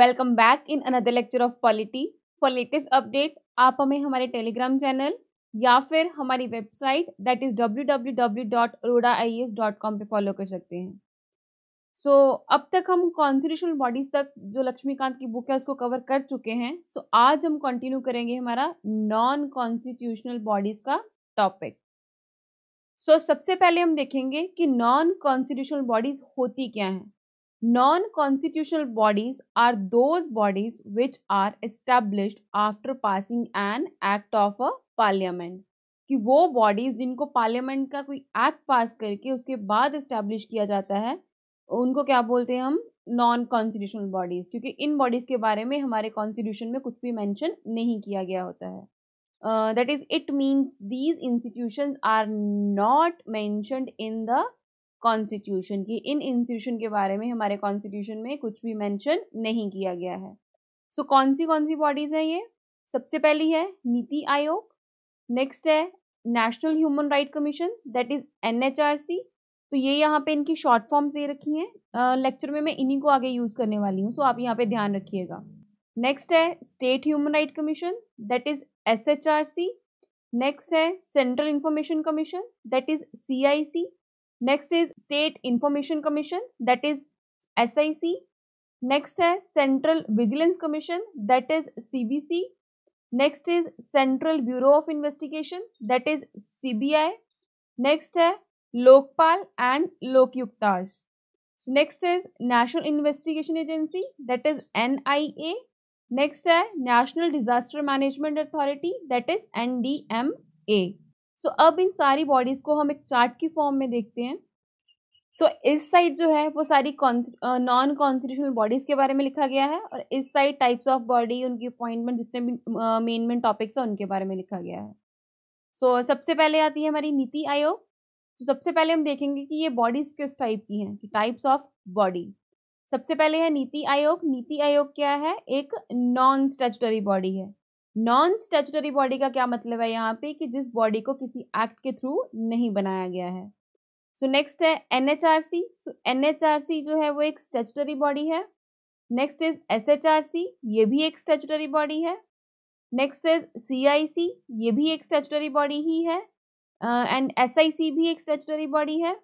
Welcome back in another lecture of polity for latest update आप हमें हमारे Telegram channel या फिर हमारी website that is W W W dot Arora I S dot com पर follow कर सकते हैं सो so, अब तक हम कॉन्स्टिट्यूशनल बॉडीज तक जो लक्ष्मीकांत की बुक है उसको कवर कर चुके हैं सो so, आज हम कंटिन्यू करेंगे हमारा नॉन कॉन्स्टिट्यूशनल बॉडीज का टॉपिक सो so, सबसे पहले हम देखेंगे कि नॉन कॉन्स्टिट्यूशनल बॉडीज होती क्या हैं Non-constitutional bodies are those bodies which are established after passing an act of a parliament. कि वो बॉडीज जिनको पार्लियामेंट का कोई एक्ट पास करके उसके बाद इस्टेब्लिश किया जाता है उनको क्या बोलते हैं हम नॉन कॉन्स्टिट्यूशनल बॉडीज़ क्योंकि इन बॉडीज़ के बारे में हमारे कॉन्स्टिट्यूशन में कुछ भी मेंशन नहीं किया गया होता है that is it means these institutions are not mentioned in the constitution की इन इंस्टीट्यूशन के बारे में हमारे कॉन्स्टिट्यूशन में कुछ भी मेंशन नहीं किया गया है सो so, कौन सी कौन सी बॉडीज़ हैं ये सबसे पहली है नीति आयोग नेक्स्ट है national human right commission that is N तो ये यहाँ पे इनकी शॉर्ट फॉर्म्स दे रखी हैं लेक्चर uh, में मैं इन्हीं को आगे यूज़ करने वाली हूँ सो so आप यहाँ पे ध्यान रखिएगा नेक्स्ट है state human right commission that is S next है central information commission that is C Next is State Information Commission that is SIC. Next is Central Vigilance Commission that is CVC. Next is Central Bureau of Investigation that is CBI. Next is Lokpal and Lokyuktas. So next is National Investigation Agency that is NIA. Next is National Disaster Management Authority that is NDMA. So so, अब इन सारी bodies को हम एक chart की form में देखते हैं सो so, इस साइड जो है वो सारी नॉन कॉन्स्टिट्यूशनल बॉडीज़ के बारे में लिखा गया है और इस साइड टाइप्स ऑफ बॉडी उनकी अपॉइंटमेंट जितने भी मेन मेन टॉपिक्स हैं उनके बारे में लिखा गया है सो so, सबसे पहले आती है हमारी नीति आयोग तो सबसे पहले हम देखेंगे कि ये बॉडीज़ किस टाइप की हैं कि टाइप्स ऑफ बॉडी सबसे पहले है नीति आयोग नीति आयोग क्या है एक नॉन स्टेचुटरी बॉडी है नॉन स्टेचुटरी बॉडी का क्या मतलब है यहाँ पे कि जिस बॉडी को किसी एक्ट के थ्रू नहीं बनाया गया है सो so, नेक्स्ट है N H R C so N H R C जो है वो एक स्टेचुटरी बॉडी है next is S H R C ये भी एक स्टेचुटरी बॉडी है next is C I C ये भी एक स्टेचुटरी बॉडी ही है एंड एस आई सी भी एक स्टेचुटरी बॉडी है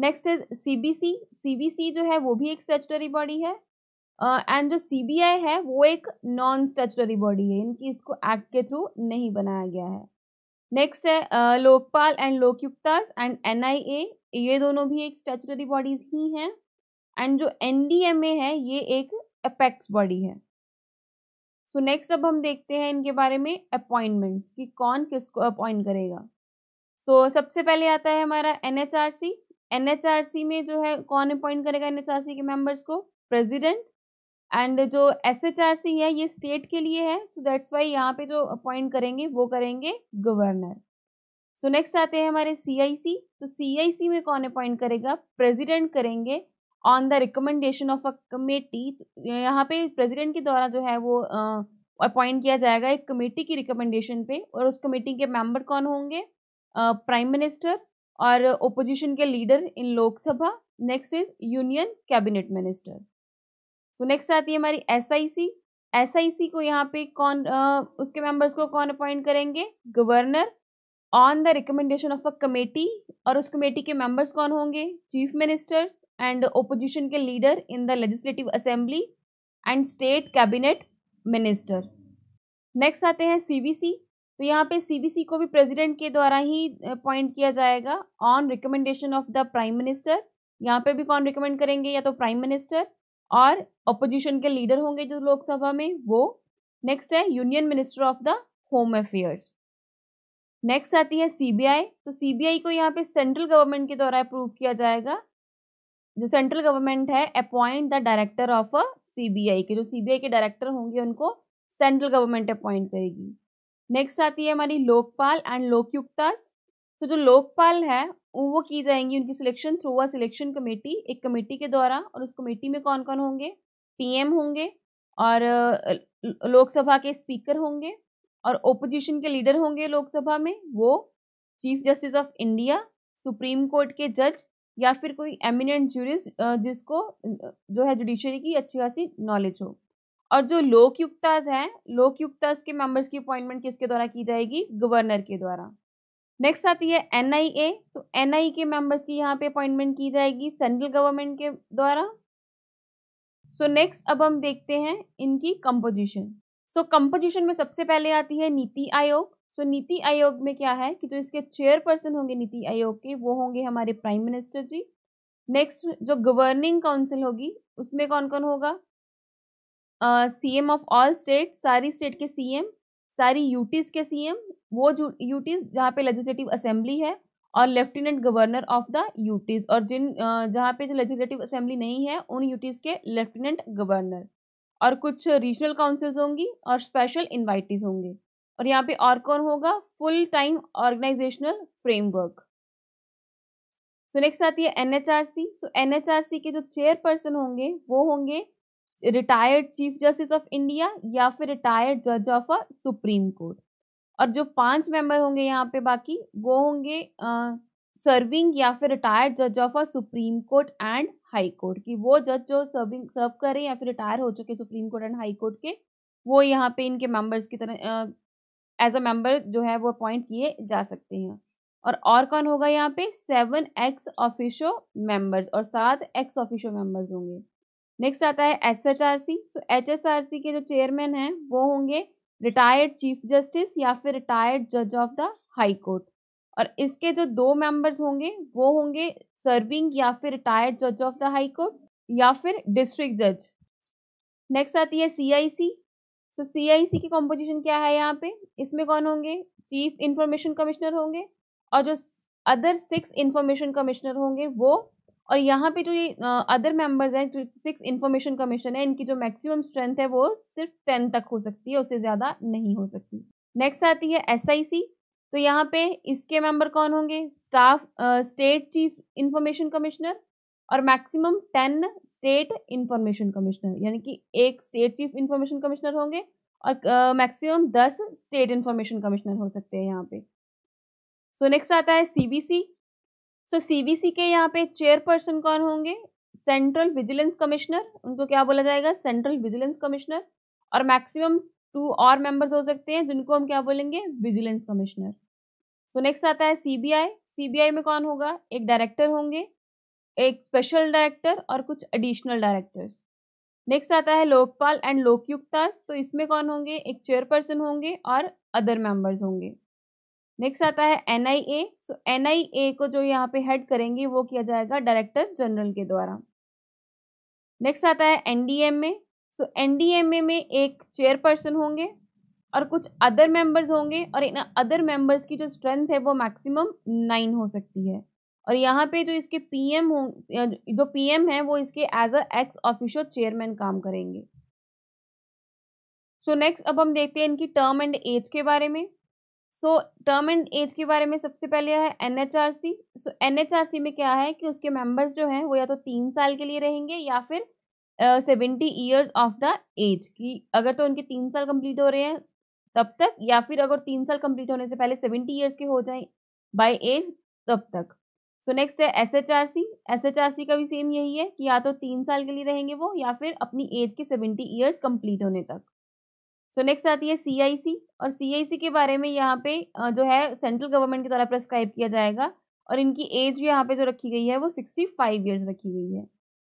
next is C B C C B C जो है वो भी एक स्टेचुटरी बॉडी है एंड जो आई है वो एक नॉन स्टेचुटरी बॉडी है इनकी इसको एक्ट के थ्रू नहीं बनाया गया है नेक्स्ट है Lokpal and Lokayuktas and uh ये दोनों भी एक स्टेचुटरी बॉडीज ही हैं एंड जो ए है ये एक अपेक्स बॉडी है सो so नेक्स्ट अब हम देखते हैं इनके बारे में अपॉइंटमेंट्स कि कौन किसको अपॉइंट करेगा सो so, सबसे पहले आता है हमारा आर सी में जो है कौन अपॉइंट करेगा सी के मेम्बर्स को प्रेजिडेंट एंड जो एस एच आर सी है ये स्टेट के लिए है सो दैट्स वाई यहाँ पे जो अपॉइंट करेंगे वो करेंगे गवर्नर सो नेक्स्ट आते हैं हमारे सी आई सी तो सी आई सी में कौन अपॉइंट करेगा प्रेजिडेंट करेंगे on the recommendation of a committee यहाँ पे प्रेजिडेंट के द्वारा जो है वो अपॉइंट किया जाएगा एक कमेटी की रिकमेंडेशन पे और उस कमेटी के मेंबर कौन होंगे प्राइम मिनिस्टर और ओपोजिशन के leader in Lok Sabha next is union cabinet minister so next आती है हमारी S I C S I सी को यहाँ पे कौन आ, उसके मेंबर्स को कौन अपॉइंट करेंगे governor on the recommendation of a committee और उस कमेटी के मेंबर्स कौन होंगे चीफ मिनिस्टर एंड ओपोजिशन के leader in the legislative assembly and state cabinet minister next आते हैं सी तो यहाँ पे सी को भी प्रेसिडेंट के द्वारा ही अपॉइंट किया जाएगा on recommendation of the prime minister यहाँ पे भी कौन रिकमेंड करेंगे या तो प्राइम मिनिस्टर और अपोजिशन के लीडर होंगे जो लोकसभा में वो नेक्स्ट है union minister of the home affairs नेक्स्ट आती है सीबीआई तो सीबीआई को यहाँ पे सेंट्रल गवर्नमेंट के द्वारा अप्रूव किया जाएगा जो सेंट्रल गवर्नमेंट है appoint the director of a CBI के जो सीबीआई के डायरेक्टर होंगे उनको सेंट्रल गवर्नमेंट अपॉइंट करेगी नेक्स्ट आती है हमारी लोकपाल एंड लोकयुक्ता तो जो लोकपाल है वो की जाएंगी उनकी selection through a selection committee एक कमेटी के द्वारा और उस कमेटी में कौन कौन होंगे पीएम होंगे और लोकसभा के स्पीकर होंगे और ओपोजिशन के लीडर होंगे लोकसभा में वो chief justice of India supreme court के जज या फिर कोई एमिनेंट जूरिस्ट जिसको जो है जुडिशरी की अच्छी खासी नॉलेज हो और जो लोकयुक्ताज हैं लोकयुक्ताज के मेंबर्स की अपॉइंटमेंट किसके द्वारा की जाएगी गवर्नर के द्वारा नेक्स्ट आती है एन तो एन के मेंबर्स की यहाँ पे अपॉइंटमेंट की जाएगी सेंट्रल गवर्नमेंट के द्वारा सो so नेक्स्ट अब हम देखते हैं इनकी कंपोजिशन सो कंपोजिशन में सबसे पहले आती है नीति आयोग सो so, नीति आयोग में क्या है कि जो इसके चेयरपर्सन होंगे नीति आयोग के वो होंगे हमारे प्राइम मिनिस्टर जी नेक्स्ट जो गवर्निंग काउंसिल होगी उसमें कौन कौन होगा एम ऑफ ऑल स्टेट सारी स्टेट के सीएम सारी यूटीज के सीएम वो यूटीज जहाँ पे लेजिस्लेटिव असेंबली है और lieutenant governor of the UTs और जिन जहाँ पे जो लेजिस्लेटिव असेंबली नहीं है उन यूटीज के लेफ्टिनेंट गवर्नर और कुछ रीजनल काउंसिल्स होंगी और स्पेशल इन्वाइटीज होंगे और यहाँ पे और कौन होगा full time organizational framework so next आती है एनएचआरसी सो एनएचआरसी के जो चेयरपर्सन होंगे वो होंगे retired chief justice of India या फिर रिटायर्ड जज ऑफ अ सुप्रीम कोर्ट और जो पांच मेंबर होंगे यहाँ पे बाकी वो होंगे सर्विंग या फिर रिटायर्ड जज of a supreme court and high court की वो जज जो सर्विंग सर्व हैं या फिर रिटायर हो चुके supreme court and high court के वो यहाँ पे इनके मेंबर्स की तरह एज अ मेंबर जो है वो अपॉइंट किए जा सकते हैं और और कौन होगा यहाँ पे सेवन एक्स ऑफिशियो मेंबर्स और सात एक्स ऑफिशियो मेंबर्स होंगे नेक्स्ट आता है S H R C so H S R C के जो चेयरमैन हैं वो होंगे रिटायर्ड चीफ जस्टिस या फिर रिटायर्ड जज ऑफ द हाई कोर्ट और इसके जो दो मेंबर्स होंगे वो होंगे सर्विंग या फिर रिटायर्ड जज ऑफ द हाई कोर्ट या फिर डिस्ट्रिक्ट जज नेक्स्ट आती है सी I C so C I सी की कॉम्पोजिशन क्या है यहाँ पे इसमें कौन होंगे चीफ इंफॉर्मेशन कमिश्नर होंगे और जो अदर सिक्स इंफॉर्मेशन कमिश्नर होंगे वो और यहाँ पे जो ये अदर मेंबर्स हैं जो सिक्स इन्फॉर्मेशन कमीशन है इनकी जो मैक्सिमम स्ट्रेंथ है वो सिर्फ टेन तक हो सकती है उससे ज़्यादा नहीं हो सकती नेक्स्ट आती है एस तो यहाँ पे इसके मेंबर कौन होंगे staff state chief information commissioner और maximum ten state information commissioner यानी कि एक स्टेट चीफ इंफॉर्मेशन कमिश्नर होंगे और मैक्सिमम दस स्टेट इंफॉर्मेशन कमिश्नर हो सकते हैं यहाँ पे सो so, नेक्स्ट आता है सी सो सीबीसी के यहाँ पे चेयरपर्सन कौन होंगे सेंट्रल विजिलेंस कमिश्नर उनको क्या बोला जाएगा सेंट्रल विजिलेंस कमिश्नर और मैक्सिमम टू और मेंबर्स हो सकते हैं जिनको हम क्या बोलेंगे विजिलेंस कमिश्नर सो नेक्स्ट आता है सीबीआई सीबीआई में कौन होगा एक डायरेक्टर होंगे एक स्पेशल डायरेक्टर और कुछ एडिशनल डायरेक्टर्स नेक्स्ट आता है लोकपाल एंड लोकयुक्ता तो इसमें कौन होंगे एक चेयरपर्सन होंगे और अदर मेंबर्स होंगे नेक्स्ट आता है N I A so N I ए को जो यहाँ पे हेड करेंगे वो किया जाएगा डायरेक्टर जनरल के द्वारा नेक्स्ट आता है N D M A so N D M A में एक चेयरपर्सन होंगे और कुछ अदर मेंबर्स होंगे और इन अदर मेंबर्स की जो स्ट्रेंथ है वो मैक्सिमम नाइन हो सकती है और यहाँ पे जो इसके पीएम हो जो पीएम है वो इसके as a ex official chairman काम करेंगे सो so नेक्स्ट अब हम देखते हैं इनकी टर्म एंड एज के बारे में सो टर्म एंड एज के बारे में सबसे पहले है N H R C so N H R C में क्या है कि उसके मेंबर्स जो हैं वो या तो तीन साल के लिए रहेंगे या फिर seventy years of the age कि अगर तो उनके तीन साल कंप्लीट हो रहे हैं तब तक या फिर अगर तीन साल कंप्लीट होने से पहले सेवेंटी ईयर्स के हो जाए बाय एज तब तक सो नेक्स्ट है S H R C S H R C का भी सेम यही है कि या तो तीन साल के लिए रहेंगे वो या फिर अपनी एज के सेवेंटी ईयर्स कंप्लीट होने तक सो नेक्स्ट आती है सीआईसी और सीआईसी के बारे में यहाँ पे जो है सेंट्रल गवर्नमेंट के द्वारा प्रेस्क्राइब किया जाएगा और इनकी एज यहाँ पे जो रखी गई है वो सिक्सटी फाइव ईयर्स रखी गई है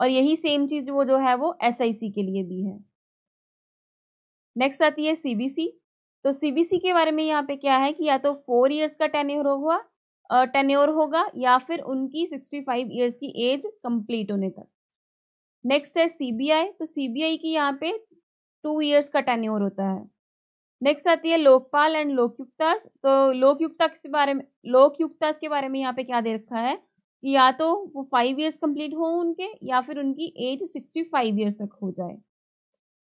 और यही सेम चीज़ वो जो है वो एस के लिए भी है नेक्स्ट आती है सी तो सी के बारे में यहाँ पे क्या है कि या तो फोर ईयर्स का टेन्योर होगा टेन्योर होगा या फिर उनकी सिक्सटी फाइव ईयर्स की एज कंप्लीट होने तक नेक्स्ट है सीबीआई तो सीबीआई की यहाँ पे टू ईयर्स का टेन्योर होता है नेक्स्ट आती है लोकपाल एंड लोकयुक्तास तो लोकयुक्ता के बारे में लोकयुक्तास के बारे में यहाँ पे क्या दे रखा है कि या तो वो फाइव ईयर्स कंप्लीट हो उनके या फिर उनकी एज सिक्सटी फाइव ईयर्स तक हो जाए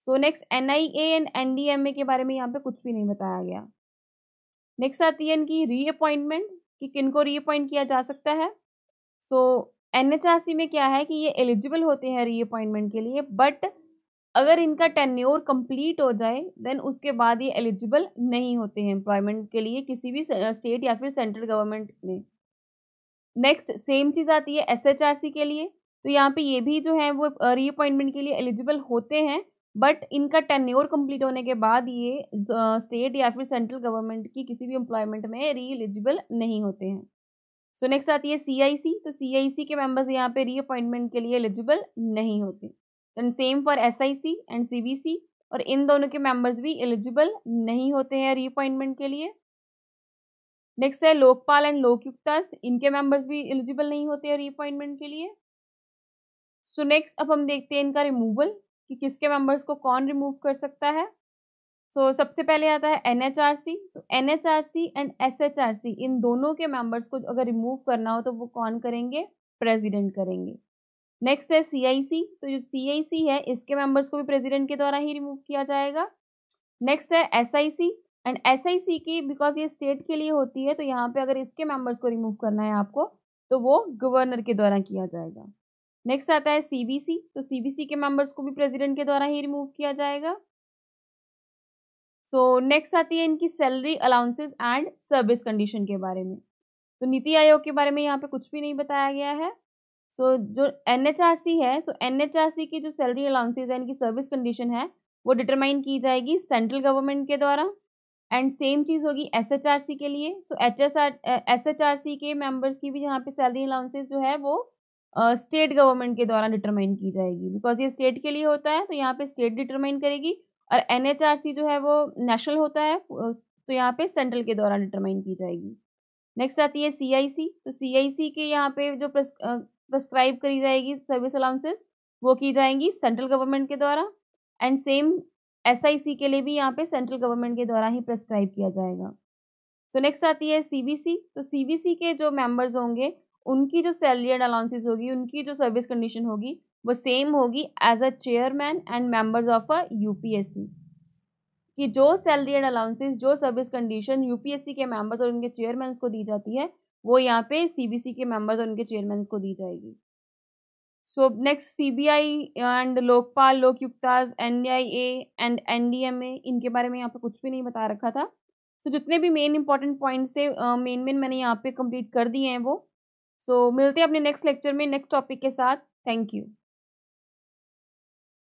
so next N I A and N D M A के बारे में यहाँ पे कुछ भी नहीं बताया गया नेक्स्ट आती है इनकी रीअपॉइंटमेंट कि किनको रीअपॉइंट किया जा सकता है सो so, एन में क्या है कि ये एलिजिबल होते हैं रीअपॉइंटमेंट के लिए बट अगर इनका टेन्योर कंप्लीट हो जाए देन उसके बाद ये एलिजिबल नहीं होते हैं एम्प्लॉयमेंट के लिए किसी भी स्टेट या फिर सेंट्रल गवर्नमेंट में नेक्स्ट सेम चीज़ आती है एसएचआरसी के लिए तो यहाँ पे ये भी जो है वो रीअपॉइंटमेंट के लिए एलिजिबल होते हैं बट इनका टेन्योर कंप्लीट होने के बाद ये स्टेट या फिर सेंट्रल गवर्नमेंट की किसी भी एम्प्लॉयमेंट में री एलिजिबल नहीं होते हैं सो so नेक्स्ट आती है सी तो सी के मेम्बर्स यहाँ पे रीअपॉइंटमेंट के लिए एलिजिबल नहीं होते then same for S and C और इन दोनों के मेंबर्स भी एलिजिबल नहीं होते हैं रीअपॉइंटमेंट के लिए नेक्स्ट है लोकपाल एंड लोकयुक्तास इनके मेंबर्स भी एलिजिबल नहीं होते हैं रीअपॉइंटमेंट के लिए सो so नेक्स्ट अब हम देखते हैं इनका रिमूवल कि किसके मेंबर्स को कौन रिमूव कर सकता है सो so, सबसे पहले आता है एन एच आर सी तो N H R C and S H R C इन दोनों के मेंबर्स को अगर रिमूव करना हो तो वो कौन करेंगे प्रेजिडेंट करेंगे नेक्स्ट है सीआईसी तो जो सीआईसी है इसके मेंबर्स को भी प्रेसिडेंट के द्वारा ही रिमूव किया जाएगा नेक्स्ट है एसआईसी एंड एसआईसी की बिकॉज ये स्टेट के लिए होती है तो यहाँ पे अगर इसके मेंबर्स को रिमूव करना है आपको तो वो गवर्नर के द्वारा किया जाएगा नेक्स्ट आता है सी तो सी के मेंबर्स को भी प्रेजिडेंट के द्वारा ही रिमूव किया जाएगा सो so, नेक्स्ट आती है इनकी salary allowances and service condition के बारे में तो नीति आयोग के बारे में यहाँ पे कुछ भी नहीं बताया गया है सो so, जो एन है तो एन की जो सैलरी अलाउंसेज है इनकी सर्विस कंडीशन है वो डिटरमाइन की जाएगी सेंट्रल गवर्नमेंट के द्वारा एंड सेम चीज़ होगी एस के लिए सो एच एस आर के मेंबर्स की भी यहाँ पे सैलरी अलाउंसेज जो है वो स्टेट uh, गवर्नमेंट के द्वारा डिटरमाइन की जाएगी बिकॉज ये स्टेट के लिए होता है तो यहाँ पे स्टेट डिटरमाइन करेगी और एन जो है वो नेशनल होता है तो यहाँ पे सेंट्रल के द्वारा डिटरमाइन की जाएगी नेक्स्ट आती है सी तो सी के यहाँ पे जो प्रस्क्राइब करी जाएगी सर्विस अलाउंसेस वो की जाएंगी सेंट्रल गवर्नमेंट के द्वारा एंड सेम एस के लिए भी यहाँ पे सेंट्रल गवर्नमेंट के द्वारा ही प्रस्क्राइब किया जाएगा सो so नेक्स्ट आती है सी तो सी के जो मेम्बर्स होंगे उनकी जो सैलरी एंड अलाउंसेज होगी उनकी जो सर्विस कंडीशन होगी वो सेम होगी as a chairman and members of a C कि जो सैलरी एंड अलाउंसेज जो सर्विस कंडीशन यूपीएससी के मेंबर्स और उनके चेयरमैन को दी जाती है वो यहाँ पे सीबीसी के मेंबर्स और उनके चेयरमैन को दी जाएगी so next CBI and Lokpal Lokayuktas N and N इनके बारे में यहाँ पे कुछ भी नहीं बता रखा था सो so, जितने भी मेन इंपॉर्टेंट पॉइंट्स थे मेन मेन मैंने यहाँ पे कंप्लीट कर दिए हैं वो सो so, मिलते हैं अपने नेक्स्ट लेक्चर में नेक्स्ट टॉपिक के साथ थैंक यू